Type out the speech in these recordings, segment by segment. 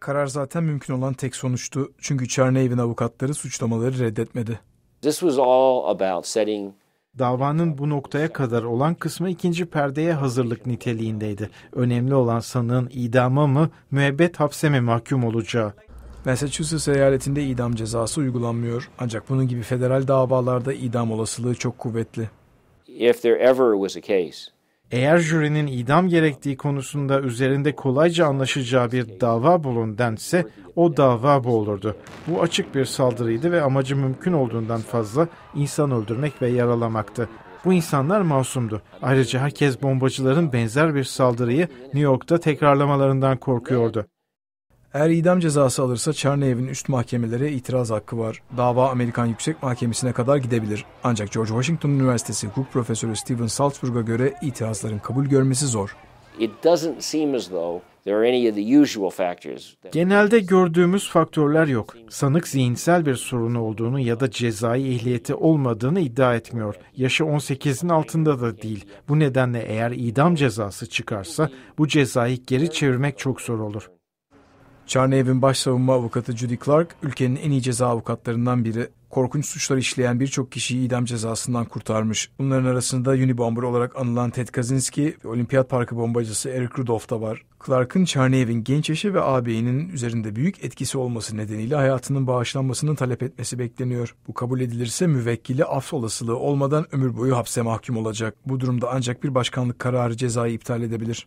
Karar zaten mümkün olan tek sonuçtu. Çünkü Chernevin avukatları suçlamaları reddetmedi. This was all about setting Davanın bu noktaya kadar olan kısmı ikinci perdeye hazırlık niteliğindeydi. Önemli olan sanığın idama mı, müebbet hapse mi mahkum olacağı. Massachusetts eyaletinde idam cezası uygulanmıyor. Ancak bunun gibi federal davalarda idam olasılığı çok kuvvetli. If there ever was a case eğer jürinin idam gerektiği konusunda üzerinde kolayca anlaşacağı bir dava bulun dense o dava bu olurdu. Bu açık bir saldırıydı ve amacı mümkün olduğundan fazla insan öldürmek ve yaralamaktı. Bu insanlar masumdu. Ayrıca herkes bombacıların benzer bir saldırıyı New York'ta tekrarlamalarından korkuyordu. Eğer idam cezası alırsa Çernoev'in üst mahkemelere itiraz hakkı var. Dava Amerikan Yüksek Mahkemesi'ne kadar gidebilir. Ancak George Washington Üniversitesi hukuk profesörü Steven Salzburg'a göre itirazların kabul görmesi zor. Genelde gördüğümüz faktörler yok. Sanık zihinsel bir sorunu olduğunu ya da cezai ehliyeti olmadığını iddia etmiyor. Yaşı 18'in altında da değil. Bu nedenle eğer idam cezası çıkarsa bu cezayı geri çevirmek çok zor olur. Charneyev'in baş savunma avukatı Judy Clark, ülkenin en iyi ceza avukatlarından biri. Korkunç suçlar işleyen birçok kişiyi idam cezasından kurtarmış. Bunların arasında Unibomber olarak anılan Ted Kaczynski ve Olimpiyat Parkı bombacısı Eric Rudolph da var. Clark'ın Charneyev'in genç yaşı ve ağabeyinin üzerinde büyük etkisi olması nedeniyle hayatının bağışlanmasını talep etmesi bekleniyor. Bu kabul edilirse müvekkili af olasılığı olmadan ömür boyu hapse mahkum olacak. Bu durumda ancak bir başkanlık kararı cezayı iptal edebilir.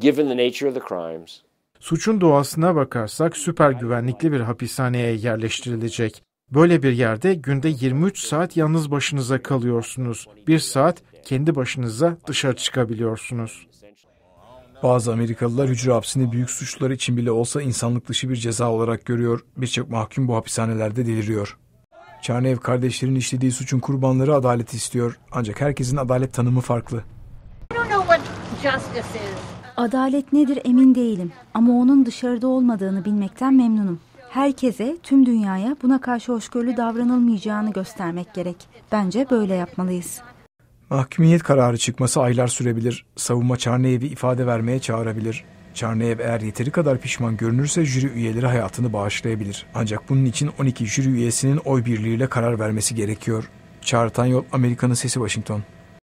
Given the nature of the crimes, Suçun doğasına bakarsak süper güvenlikli bir hapishaneye yerleştirilecek. Böyle bir yerde günde 23 saat yalnız başınıza kalıyorsunuz. Bir saat kendi başınıza dışarı çıkabiliyorsunuz. Bazı Amerikalılar hücre hapsini büyük suçlar için bile olsa insanlık dışı bir ceza olarak görüyor. Birçok mahkum bu hapishanelerde deliriyor. Çarnev kardeşlerin işlediği suçun kurbanları adalet istiyor. Ancak herkesin adalet tanımı farklı. I don't know what justice is. Adalet nedir emin değilim ama onun dışarıda olmadığını bilmekten memnunum. Herkese, tüm dünyaya buna karşı hoşgörülü davranılmayacağını göstermek gerek. Bence böyle yapmalıyız. Mahkumiyet kararı çıkması aylar sürebilir. Savunma Çarneyev'i ifade vermeye çağırabilir. Çarneyev eğer yeteri kadar pişman görünürse jüri üyeleri hayatını bağışlayabilir. Ancak bunun için 12 jüri üyesinin oy birliğiyle karar vermesi gerekiyor. Çağrı Tanyol, Amerika'nın Sesi Washington.